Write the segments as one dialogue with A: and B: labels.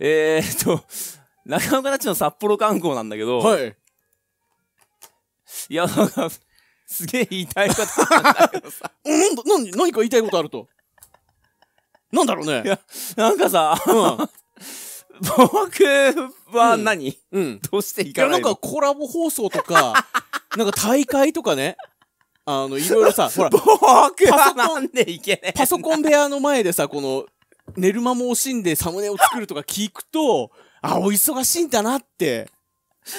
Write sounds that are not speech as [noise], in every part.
A: えー、っと、中岡たちの札幌観光なんだけど、はい。いや、なんか、すげえ言いたいことなんだけどさ。[laughs] なんだ、何、何か言いたいことあると。なんだろうね。いや、なんかさ、うん。僕は何、うん、うん、どうしていかないのいや、なんかコラボ放送とか、[laughs] なんか大会とかね。あの、いろいろさ、ほら。[laughs] 僕はなんでいけねパソコン部屋の前でさ、この、寝る間も惜しんでサムネを作るとか聞くと、あ、お忙しいんだなって。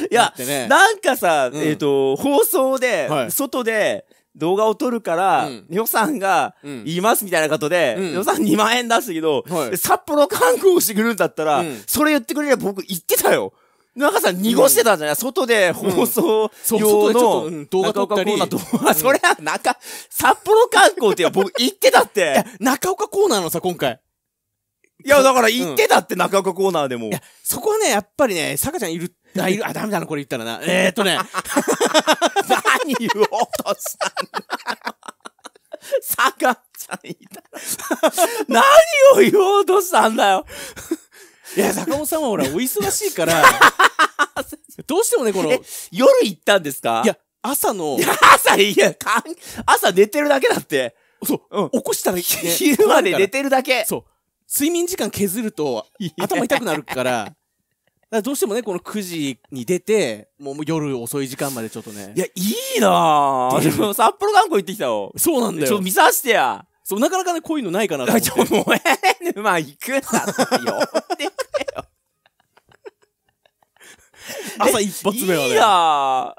A: いや、なんかさ、えっ、と、放送で、外で、動画を撮るから、予算が、言いますみたいなことで、予算2万円出すけど、札幌観光してくるんだったら、それ言ってくれれば僕言ってたよ。なんかさ、濁してたんじゃない、外で放送用の、動画撮ったり。中岡コーナー [laughs] そりゃ、中、札幌観光って僕言ってたって。いや、中岡コーナーのさ、今回。
B: いや、だから言ってた
A: って、中岡コーナーでも。いや、そこはね、やっぱりね、さかちゃんいる、あ、いる、あ、ダメだな、これ言ったらな。[laughs] えー、っとね、何言おうとしたんだ。さかちゃんいた。何を言おうとしたんだよ。いや、坂本さんはほら、お忙しいから、[laughs] どうしてもね、この、夜行ったんですかいや、朝の。朝、いや、かん、朝寝てるだけだって。そう、うん、起こしたら、ね、[laughs] 昼まで寝てるだけ。そう。睡眠時間削ると頭痛くなるから、からどうしてもね、この9時に出て、もう夜遅い時間までちょっとね。いや、いいなぁ。でも札幌観光行ってきたよ。そうなんだよ。ちょっと見さしてや。そう、なかなかね、こういうのないかなと思って。ちょ、もう、えー、沼行くなってよ。[laughs] 朝一発目はね。いやま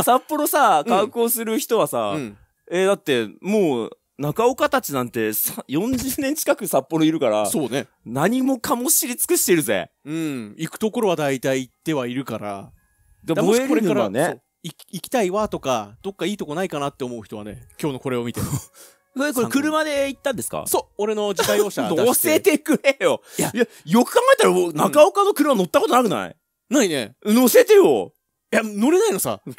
A: あ、札幌さ、観光する人はさ、うん、えー、だって、もう、中岡たちなんて40年近く札幌いるから、そうね。何もかも知り尽くしてるぜ。うん。行くところは大体行ってはいるから。でもこれからね、行きたいわとか、どっかいいとこないかなって思う人はね、今日のこれを見て。こ [laughs] れ、これ車で行ったんですかそう、俺の自家用車 [laughs] 乗せてくれよ。いや、よく考えたら、中岡の車乗ったことなくない、ないね。乗せてよ。いや、乗れないのさ。[laughs]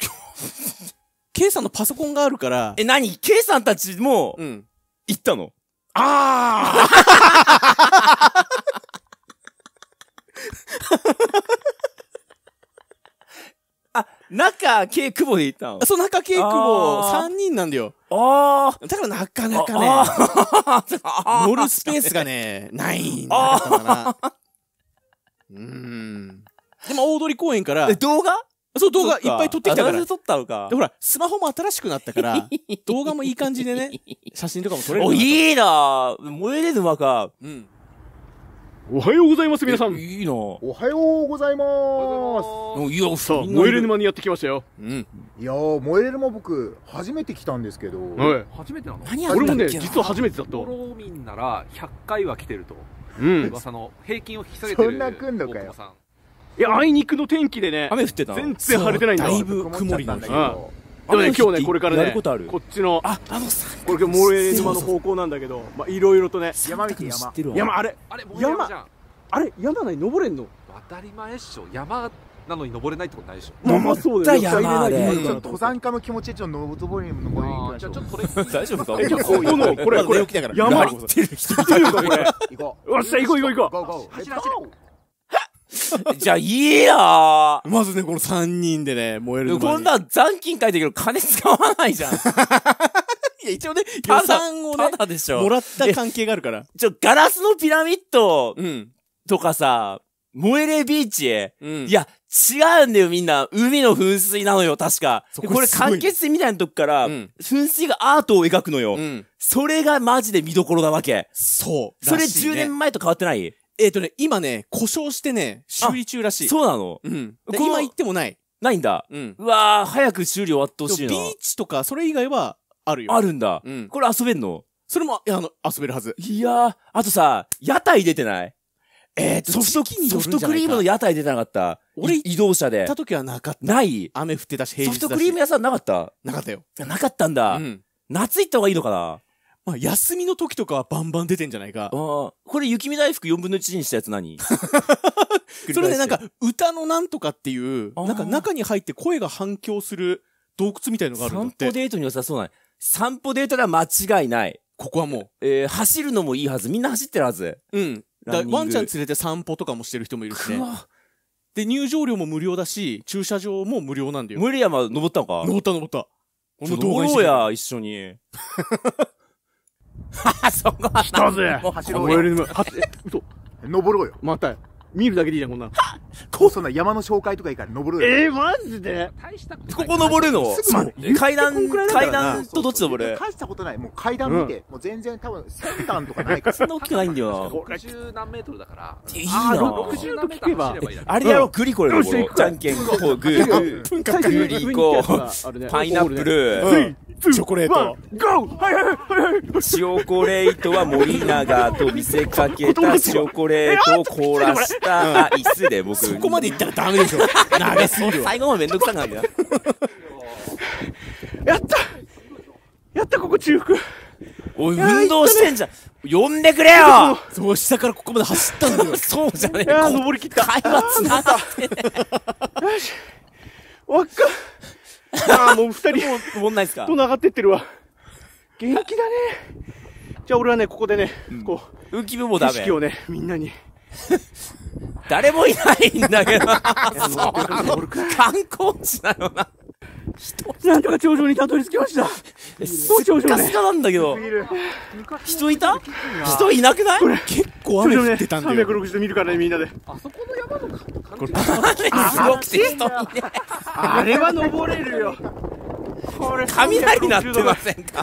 A: K さんのパソコンがあるから。え、な何 ?K さんたちも、うん。行ったのああ [laughs] あ、中、K、久保で行ったのそう、中、K、久保、3人なんだよ。ああ。だからなかなかね、乗るスペースがね、[laughs] ないんだな。うん。でも、大通公園から。え、動画そう、動画いっぱい撮ってきたから。撮ったのか。で、ほら、スマホも新しくなったから、[laughs] 動画もいい感じでね、写真とかも撮れる。お、いいなぁ燃えれる馬か。うん。おはようございます、皆さん。いいなおはようございます。おいや、さあ、燃えれ沼にやってきましたよ。うん。いやー、燃えれ沼僕、初めて来たんですけど。はい。初めてなの何やってたっ俺もね、実は初めてだった。ドローミなら、100回は来てると。うん。噂の平均を引き下げてる。そんな来んのかよ。いや、あいにくの天気でね、雨降ってた全然晴れてないんだだいぶ曇りなんだけど。でもね、今日ね、これからね、こっちの、あ、あのさ、これ今日、モレ島の方向なんだけど、まあ、いろいろとね、山道山。山、あれ、あれ、山、あれ、山なのに登れんの当たり前っしょ、山なのに登れないってことないでしょ。まあまそうだよ、ね。山で。ちょっと登山家の気持ちでちょっと登りに登りに行くじゃあちょっとこれ、大丈夫かじゃあこうの、これ、これ、山行ってる人いるか、これ。行こう。よっしゃ、行こう行こう行こう。走らせら。[laughs] じゃあ、いいやまずね、この3人でね、燃えるこんな残金書いてるけど、金使わないじゃん。[laughs] い
B: や、一応ね、予算をね、ただでしょもらった関
A: 係があるから。ちょ、ガラスのピラミッド、とかさ、燃えれビーチへ、うん、いや、違うんだよ、みんな。海の噴水なのよ、確か。これ、間欠性みたいなとこから、うん、噴水がアートを描くのよ。うん、それがマジで見どころなわけ。そう、それ10年前と変わってないえっ、ー、とね、今ね、故障してね、修理中らしい。そうなのうん。今行ってもない。ないんだ。うん。うわー、早く修理終わってほしいな。ビーチとか、それ以外は、あるよ。あるんだ。うん。これ遊べんのそれも、あの、遊べるはず。いやー、あとさ、屋台出てないえー、っと、ソフト、ソフトクリームの屋台出てなかった。俺、移動車で。行った時はなかった。ない雨降ってたし、平日だし。ソフトクリーム屋さんなかったなかったよ。なかったんだ。うん。夏行った方がいいのかなまあ、休みの時とかはバンバン出てんじゃないか。ああ。これ、雪見大福4分の1にしたやつ何
B: [laughs] それでなん
A: か、歌のなんとかっていう、なんか中に入って声が反響する洞窟みたいのがあるんだって。散歩デートに良さそうな散歩デートでは間違いない。ここはもう。えー、走るのもいいはず。みんな走ってるはず。うん。だワンちゃん連れて散歩とかもしてる人もいるしね。で、入場料も無料だし、駐車場も無料なんだよ。無理山登ったのか登った登った。この動画ろうや、一緒に。[laughs] [laughs] そこは。来たぜもう走ろうよ。もえ、嘘。登ろうよ。また、見るだけでいいじゃん、こんなの。[laughs] こそな山の紹介とかいいから登るえー、マジで大したことここ登るのすぐ階段階段階段とどっち登る大したことないもう階段見て、もう全然多分先端とかないからそんな大きくないんだよ [laughs] 六十何メートルだからいいな何メートルばあれやろグリコレ登ろじゃんけんこうグーグリコパイナップルチョコレートゴーはいはいはいはいチョコレートは森永と見せかけたチョコレートを凍らしたアイスで僕そこまでいったらダメでしょ投げ [laughs] すぎるわ最後までめんどくさくなるよやったやったここ中腹おい運動してんじゃん呼んでくれよそう下からここまで走ったんだよそうじゃねえか登りきった会話つながってね [laughs] よし輪っかああ、もう二人。[laughs] もう、もんないっすかとがってってるわ。元気だね。じゃあ俺はね、ここでね、うん、こう。浮き部もダメ。景色をね、みんなに。[laughs] 誰もいないんだけど。[laughs] 観光地なのな。なんとか頂上にたどり着きました。すごい頂上ね。なんだけど。人いた人いなくない結構雨降ってたんだよ。360見るからね、みんなで。あそこの山のすごくて人いあれは登れるよ。これ、雷鳴ってませんか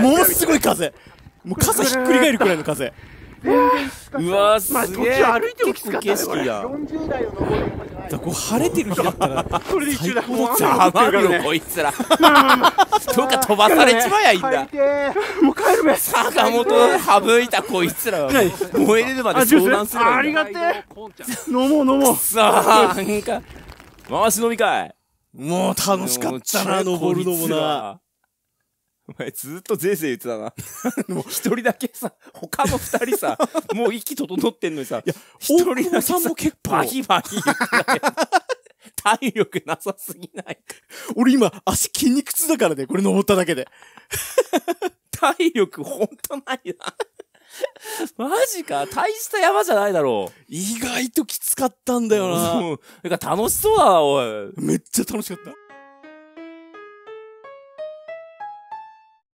A: もうすごい風。
B: もう傘ひっくり返るくら
A: いの風。うわすげえ、まあ、歩いてもきつかったね40代登だこう晴れてる日だったら [laughs] こもうるよ、こいつらどうか飛ばされちまやいいんだもう帰るべ坂本省いたこいつら燃えるまで相談するありがてえ飲もう飲もうさあなんか回し飲み会もう楽しかったな登るのもなお前ずっとぜいぜい言ってたな。[laughs] 一人だけさ、他の二人さ、[laughs] もう息整ってんのにさ、いや、一人だけさんも結構バヒバヒ体力なさすぎない俺今、足筋肉痛だからね、これ登っただけで。[laughs] 体力ほんとないな。マジか大した山じゃないだろう。意外ときつかったんだよな。うん。なんか楽しそうだな、おい。めっちゃ楽しかった。